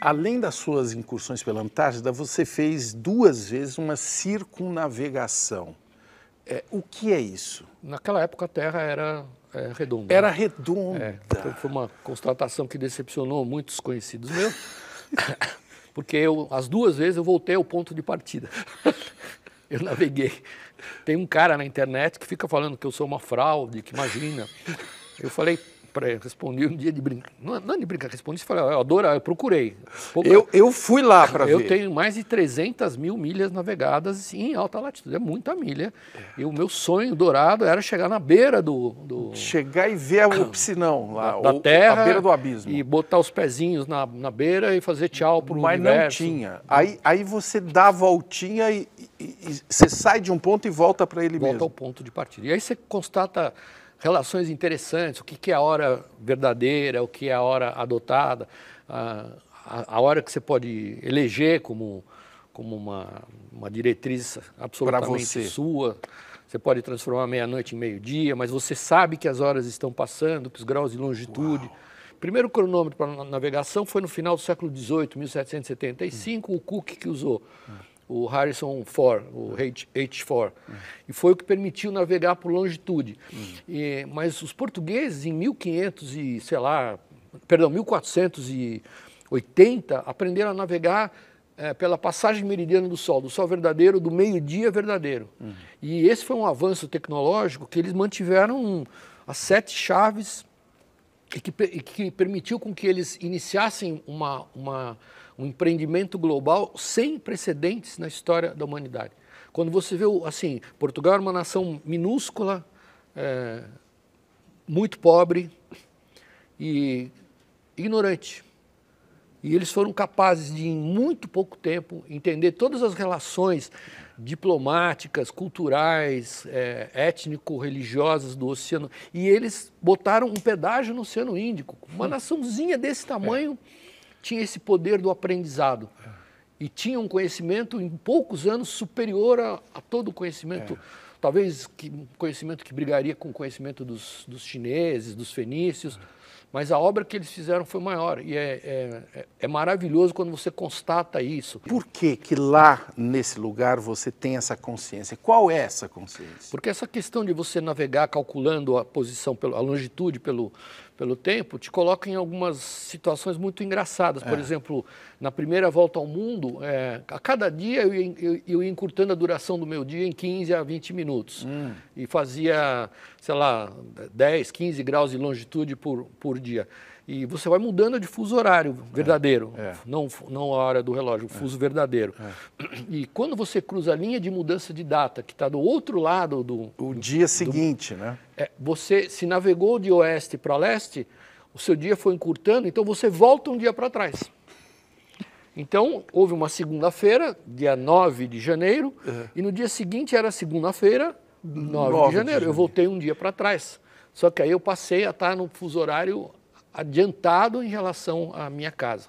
Além das suas incursões pela Antártida, você fez duas vezes uma circunnavegação. É, o que é isso? Naquela época a Terra era é, redonda. Era né? redonda. É, foi uma constatação que decepcionou muitos conhecidos meus, porque eu, as duas vezes eu voltei ao ponto de partida. Eu naveguei. Tem um cara na internet que fica falando que eu sou uma fraude, que imagina. Eu falei, para respondi um dia de brincar. Não, é, não é de brincar, respondi e falei, eu adoro eu procurei. Eu, eu fui lá para ver. Eu tenho mais de 300 mil milhas navegadas em alta latitude, é muita milha. É. E o meu sonho dourado era chegar na beira do... do... Chegar e ver o piscinão lá, da, da terra, a beira do abismo. E botar os pezinhos na, na beira e fazer tchau para o Mas não tinha. Aí, aí você dá a voltinha e, e, e você sai de um ponto e volta para ele volta mesmo. Volta ao ponto de partida. E aí você constata relações interessantes, o que, que é a hora verdadeira, o que é a hora adotada, a, a, a hora que você pode eleger como, como uma, uma diretriz absolutamente você. sua. Você pode transformar meia-noite em meio-dia, mas você sabe que as horas estão passando, que os graus de longitude. Uau. Primeiro cronômetro para navegação foi no final do século XVIII, 1775, hum. o Cook que usou. Hum o Harrison 4, o H4. Uhum. E foi o que permitiu navegar por longitude. Uhum. E, mas os portugueses, em 1500 e, sei lá, perdão, 1480, aprenderam a navegar é, pela passagem meridiana do Sol, do Sol verdadeiro, do meio-dia verdadeiro. Uhum. E esse foi um avanço tecnológico que eles mantiveram as sete chaves e que, e que permitiu com que eles iniciassem uma, uma, um empreendimento global sem precedentes na história da humanidade. Quando você vê, assim, Portugal era uma nação minúscula, é, muito pobre e ignorante. E eles foram capazes de, em muito pouco tempo, entender todas as relações diplomáticas, culturais, é, étnico-religiosas do oceano. E eles botaram um pedágio no Oceano Índico. Uma naçãozinha desse tamanho é. tinha esse poder do aprendizado. É. E tinha um conhecimento, em poucos anos, superior a, a todo o conhecimento. É talvez que, um conhecimento que brigaria com o conhecimento dos, dos chineses, dos fenícios, mas a obra que eles fizeram foi maior. E é, é, é, é, maravilhoso quando você constata isso. Por que, que lá, nesse lugar, você tem essa consciência? Qual é essa consciência? Porque essa questão de você navegar calculando a posição, a longitude pelo, pelo tempo, te coloca em algumas situações muito engraçadas. Por é. exemplo, na primeira volta ao mundo, é, a cada dia eu ia, eu, eu ia encurtando a duração do meu dia em 15 a 20 minutos minutos. Hum. E fazia, sei lá, 10, 15 graus de longitude por, por dia. E você vai mudando de fuso horário é, verdadeiro, é, é. Não, não a hora do relógio, o é, fuso é, verdadeiro. E quando você cruza a linha de mudança de data, que está do outro lado do. O dia do, seguinte, do, né? É, você se navegou de oeste para leste, o seu dia foi encurtando, então você volta um dia para trás. Então, houve uma segunda-feira, dia 9 de janeiro, uhum. e no dia seguinte era segunda-feira, 9, 9 de, janeiro. de janeiro. Eu voltei um dia para trás. Só que aí eu passei a estar no fuso horário adiantado em relação à minha casa.